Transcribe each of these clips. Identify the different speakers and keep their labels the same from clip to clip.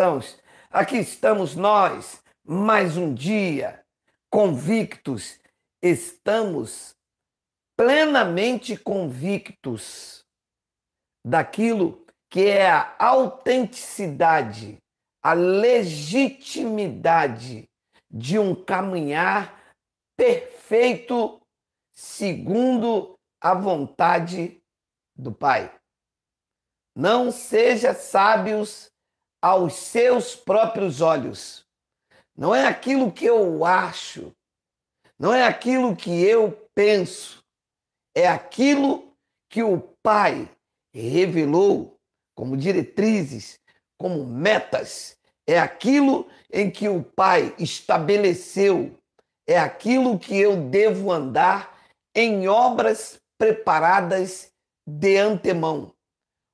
Speaker 1: cristãos, aqui estamos nós, mais um dia, convictos, estamos plenamente convictos daquilo que é a autenticidade, a legitimidade de um caminhar perfeito segundo a vontade do Pai. Não seja sábios aos seus próprios olhos. Não é aquilo que eu acho, não é aquilo que eu penso, é aquilo que o Pai revelou como diretrizes, como metas, é aquilo em que o Pai estabeleceu, é aquilo que eu devo andar em obras preparadas de antemão.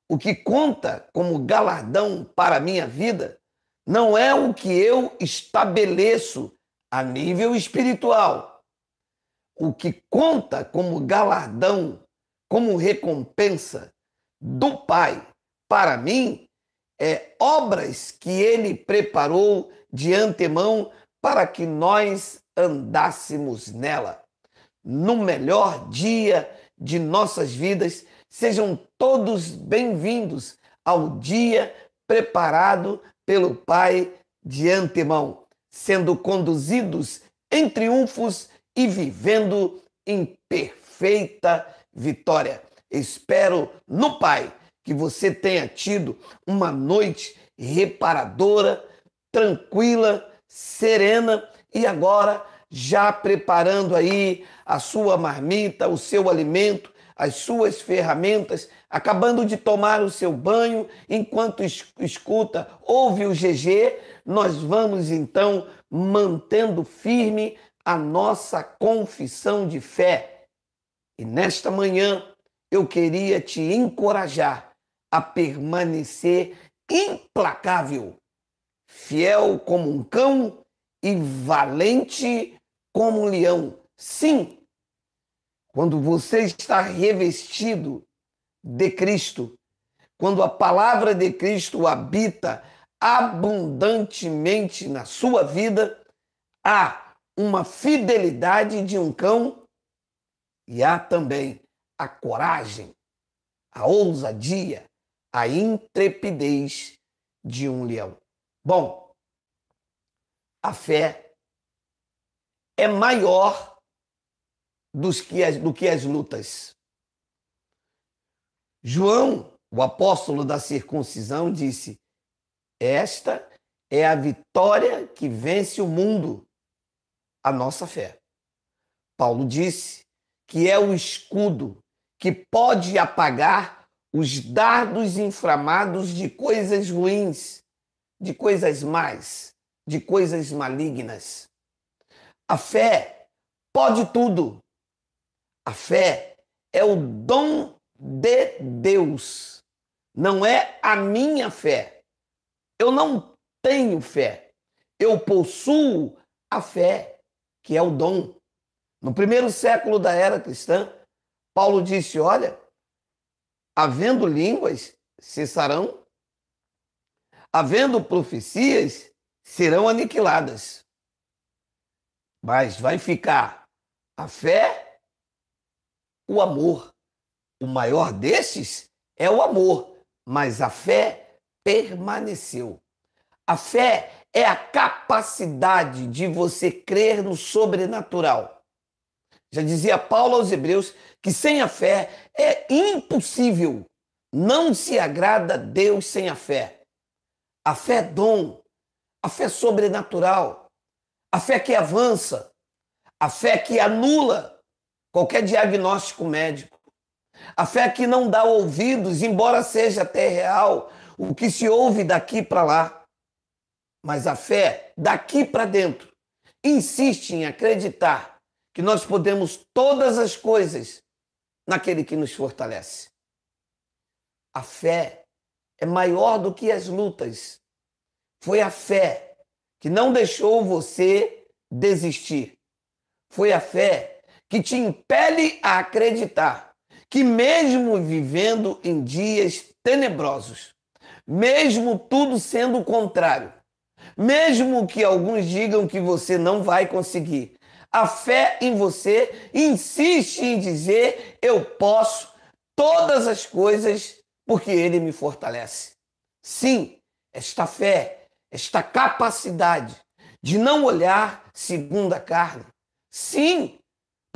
Speaker 1: O que conta como galardão para a minha vida não é o que eu estabeleço a nível espiritual. O que conta como galardão, como recompensa do Pai para mim é obras que ele preparou de antemão para que nós andássemos nela. No melhor dia de nossas vidas, Sejam todos bem-vindos ao dia preparado pelo Pai de antemão, sendo conduzidos em triunfos e vivendo em perfeita vitória. Espero no Pai que você tenha tido uma noite reparadora, tranquila, serena e agora já preparando aí a sua marmita, o seu alimento as suas ferramentas, acabando de tomar o seu banho, enquanto escuta, ouve o GG, nós vamos então mantendo firme a nossa confissão de fé. E nesta manhã eu queria te encorajar a permanecer implacável, fiel como um cão e valente como um leão. Sim, quando você está revestido de Cristo, quando a palavra de Cristo habita abundantemente na sua vida, há uma fidelidade de um cão e há também a coragem, a ousadia, a intrepidez de um leão. Bom, a fé é maior dos que as, é, do que é as lutas. João, o apóstolo da circuncisão, disse: Esta é a vitória que vence o mundo, a nossa fé. Paulo disse que é o escudo que pode apagar os dardos inflamados de coisas ruins, de coisas más, de coisas malignas. A fé pode tudo. A fé é o dom de Deus, não é a minha fé. Eu não tenho fé, eu possuo a fé, que é o dom. No primeiro século da era cristã, Paulo disse: Olha, havendo línguas, cessarão, havendo profecias, serão aniquiladas. Mas vai ficar a fé o amor. O maior destes é o amor, mas a fé permaneceu. A fé é a capacidade de você crer no sobrenatural. Já dizia Paulo aos Hebreus que sem a fé é impossível. Não se agrada a Deus sem a fé. A fé é dom, a fé é sobrenatural, a fé que avança, a fé que anula qualquer diagnóstico médico. A fé que não dá ouvidos, embora seja até real, o que se ouve daqui para lá. Mas a fé daqui para dentro insiste em acreditar que nós podemos todas as coisas naquele que nos fortalece. A fé é maior do que as lutas. Foi a fé que não deixou você desistir. Foi a fé que te impele a acreditar que, mesmo vivendo em dias tenebrosos, mesmo tudo sendo o contrário, mesmo que alguns digam que você não vai conseguir, a fé em você insiste em dizer: eu posso todas as coisas porque ele me fortalece. Sim, esta fé, esta capacidade de não olhar segundo a carne. Sim,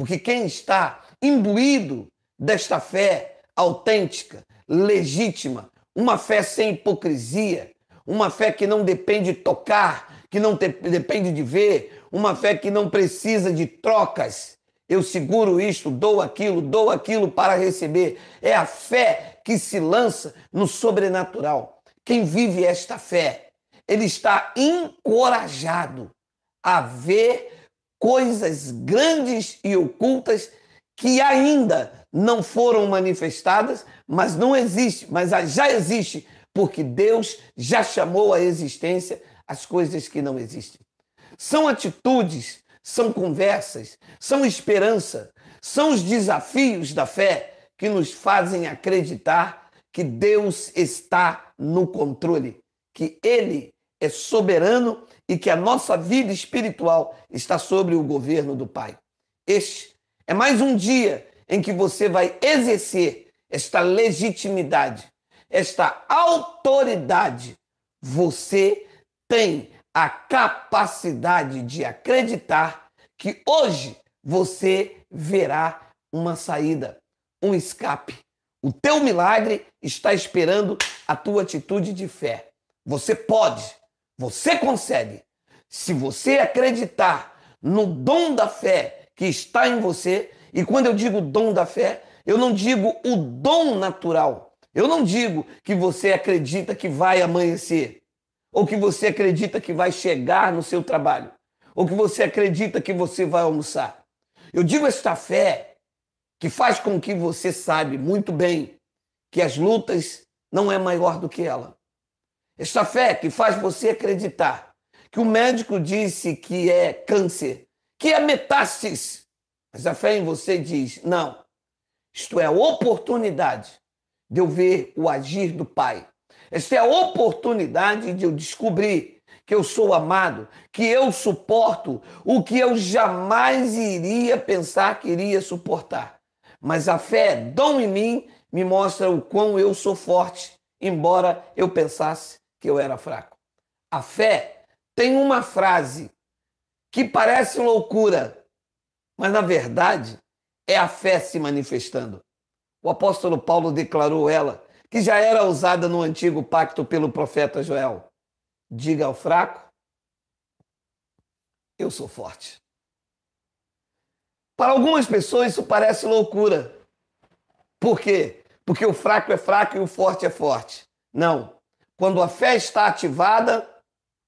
Speaker 1: porque quem está imbuído desta fé autêntica, legítima, uma fé sem hipocrisia, uma fé que não depende de tocar, que não depende de ver, uma fé que não precisa de trocas. Eu seguro isto, dou aquilo, dou aquilo para receber. É a fé que se lança no sobrenatural. Quem vive esta fé, ele está encorajado a ver coisas grandes e ocultas que ainda não foram manifestadas, mas não existe, mas já existe, porque Deus já chamou à existência as coisas que não existem. São atitudes, são conversas, são esperança, são os desafios da fé que nos fazem acreditar que Deus está no controle, que Ele é soberano e que a nossa vida espiritual está sobre o governo do Pai. Este é mais um dia em que você vai exercer esta legitimidade, esta autoridade. Você tem a capacidade de acreditar que hoje você verá uma saída, um escape. O teu milagre está esperando a tua atitude de fé. Você pode, você consegue. Se você acreditar no dom da fé que está em você, e quando eu digo dom da fé, eu não digo o dom natural. Eu não digo que você acredita que vai amanhecer, ou que você acredita que vai chegar no seu trabalho, ou que você acredita que você vai almoçar. Eu digo esta fé que faz com que você saiba muito bem que as lutas não é maior do que ela. Esta fé que faz você acreditar que o médico disse que é câncer, que é metástase, mas a fé em você diz: não, isto é a oportunidade de eu ver o agir do Pai. Esta é a oportunidade de eu descobrir que eu sou amado, que eu suporto o que eu jamais iria pensar que iria suportar. Mas a fé, é dom em mim, me mostra o quão eu sou forte, embora eu pensasse que eu era fraco. A fé tem uma frase que parece loucura, mas na verdade é a fé se manifestando. O apóstolo Paulo declarou ela, que já era usada no antigo pacto pelo profeta Joel. Diga ao fraco, eu sou forte. Para algumas pessoas isso parece loucura. Por quê? Porque o fraco é fraco e o forte é forte. Não. Quando a fé está ativada,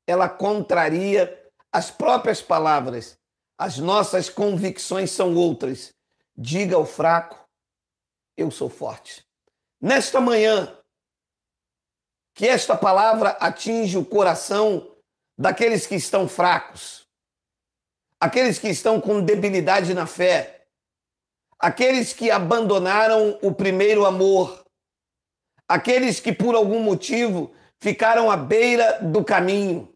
Speaker 1: ela contraria as próprias palavras. As nossas convicções são outras. Diga ao fraco: eu sou forte. Nesta manhã, que esta palavra atinge o coração daqueles que estão fracos, aqueles que estão com debilidade na fé, aqueles que abandonaram o primeiro amor, aqueles que por algum motivo ficaram à beira do caminho.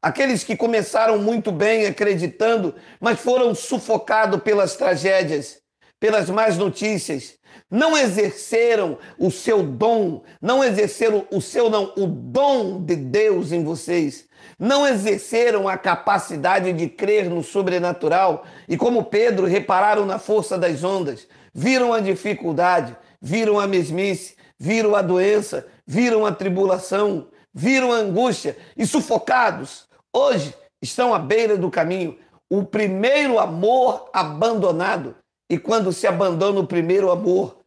Speaker 1: Aqueles que começaram muito bem acreditando, mas foram sufocados pelas tragédias, pelas más notícias, não exerceram o seu dom, não exerceram o seu não, o dom de Deus em vocês, não exerceram a capacidade de crer no sobrenatural e como Pedro repararam na força das ondas, viram a dificuldade, viram a mesmice, viram a doença, viram a tribulação, viram a angústia e sufocados, hoje estão à beira do caminho. O primeiro amor abandonado. E quando se abandona o primeiro amor,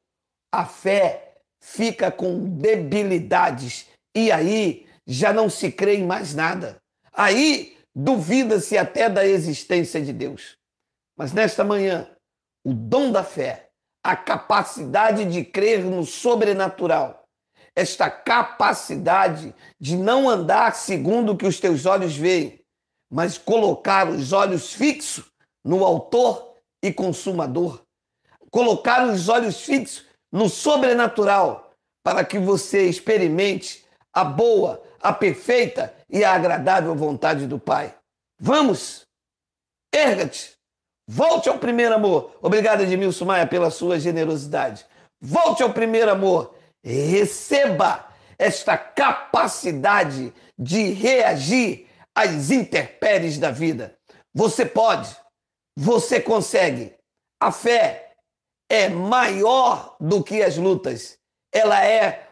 Speaker 1: a fé fica com debilidades. E aí já não se crê em mais nada. Aí duvida-se até da existência de Deus. Mas nesta manhã, o dom da fé, a capacidade de crer no sobrenatural, esta capacidade de não andar segundo o que os teus olhos veem, mas colocar os olhos fixos no Autor e Consumador. Colocar os olhos fixos no sobrenatural, para que você experimente a boa, a perfeita e a agradável vontade do Pai. Vamos! Erga-te! Volte ao primeiro amor. Obrigado, Edmilson Maia, pela sua generosidade. Volte ao primeiro amor Receba esta capacidade de reagir às intempéries da vida. Você pode, você consegue. A fé é maior do que as lutas. Ela é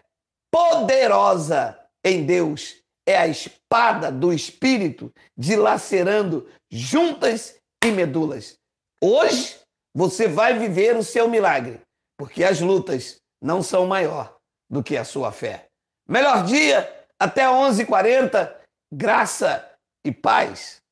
Speaker 1: poderosa em Deus. É a espada do espírito dilacerando juntas e medulas. Hoje você vai viver o seu milagre, porque as lutas não são maior do que a sua fé. Melhor dia, até 11h40. Graça e paz.